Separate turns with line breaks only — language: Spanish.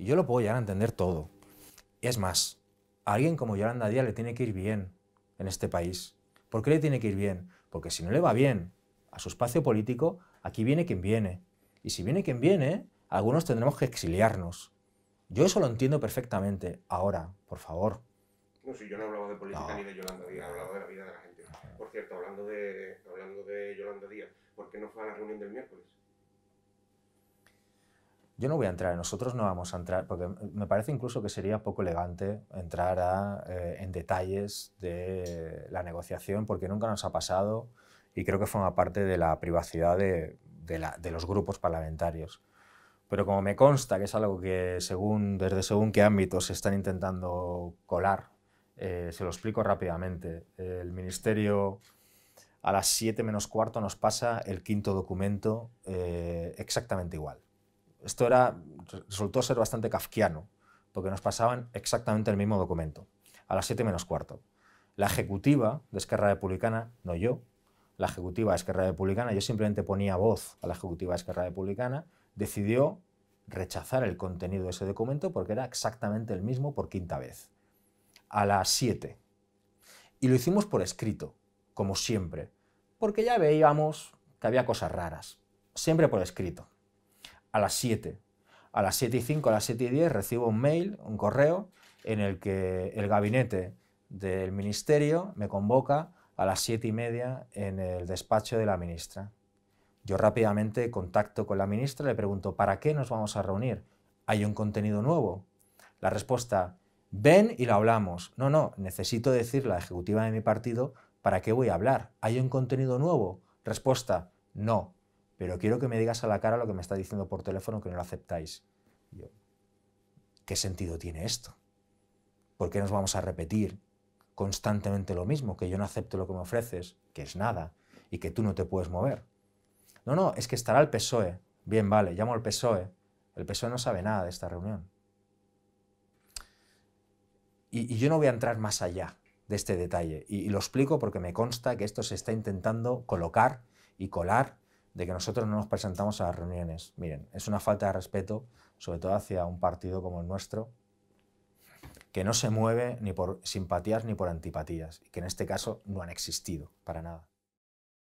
Y yo lo puedo llegar a entender todo. es más, a alguien como Yolanda Díaz le tiene que ir bien en este país. ¿Por qué le tiene que ir bien? Porque si no le va bien a su espacio político, aquí viene quien viene. Y si viene quien viene, algunos tendremos que exiliarnos. Yo eso lo entiendo perfectamente. Ahora, por favor. No, si yo no hablado de política ni de Yolanda Díaz, hablado de la vida de la gente. Por cierto, hablando de, hablando de Yolanda Díaz, ¿por qué no fue a la reunión del miércoles? Yo no voy a entrar, nosotros no vamos a entrar, porque me parece incluso que sería poco elegante entrar eh, en detalles de la negociación, porque nunca nos ha pasado y creo que forma parte de la privacidad de, los grupos parlamentarios. Pero como me consta que es algo que según, desde según qué ámbitos se están intentando colar, eh, se lo explico rápidamente. El Ministerio a las 7 menos cuarto nos pasa el quinto documento eh, exactamente igual esto resultó ser bastante kafkiano, porque nos pasaban exactamente el mismo documento, a las 7 menos cuarto. La ejecutiva de Esquerra Republicana, no yo, la ejecutiva de Esquerra Republicana, yo simplemente ponía voz a la ejecutiva de Esquerra Republicana, decidió rechazar el contenido de ese documento porque era exactamente el mismo por quinta vez, a las 7. Y lo hicimos por escrito, como siempre, porque ya veíamos que había cosas raras, siempre por escrito a las 7. A las 7 y 5, a las 7 y 10 recibo un mail, un correo, en el que el gabinete del ministerio me convoca a las 7 y media en el despacho de la ministra. Yo rápidamente contacto con la ministra, le pregunto, ¿para qué nos vamos a reunir? ¿Hay un contenido nuevo? La respuesta, ven y lo hablamos. No, no, necesito decir la ejecutiva de mi partido, ¿para qué voy a hablar? ¿Hay un contenido nuevo? Respuesta, no, pero quiero que me digas a la cara lo que me está diciendo por teléfono que no lo aceptáis. ¿Qué sentido tiene esto? ¿Por qué nos vamos a repetir constantemente lo mismo? Que yo no acepto lo que me ofreces, que es nada, y que tú no te puedes mover. No, no, es que estará el PSOE. Bien, vale, llamo al PSOE. El PSOE no sabe nada de esta reunión. Y, yo no voy a entrar más allá de este detalle. y, lo explico porque me consta que esto se está intentando colocar y colar de que nosotros no nos presentamos a las reuniones. Miren, es una falta de respeto, sobre todo hacia un partido como el nuestro, que no se mueve ni por simpatías ni por antipatías, y que en este caso no han existido para nada.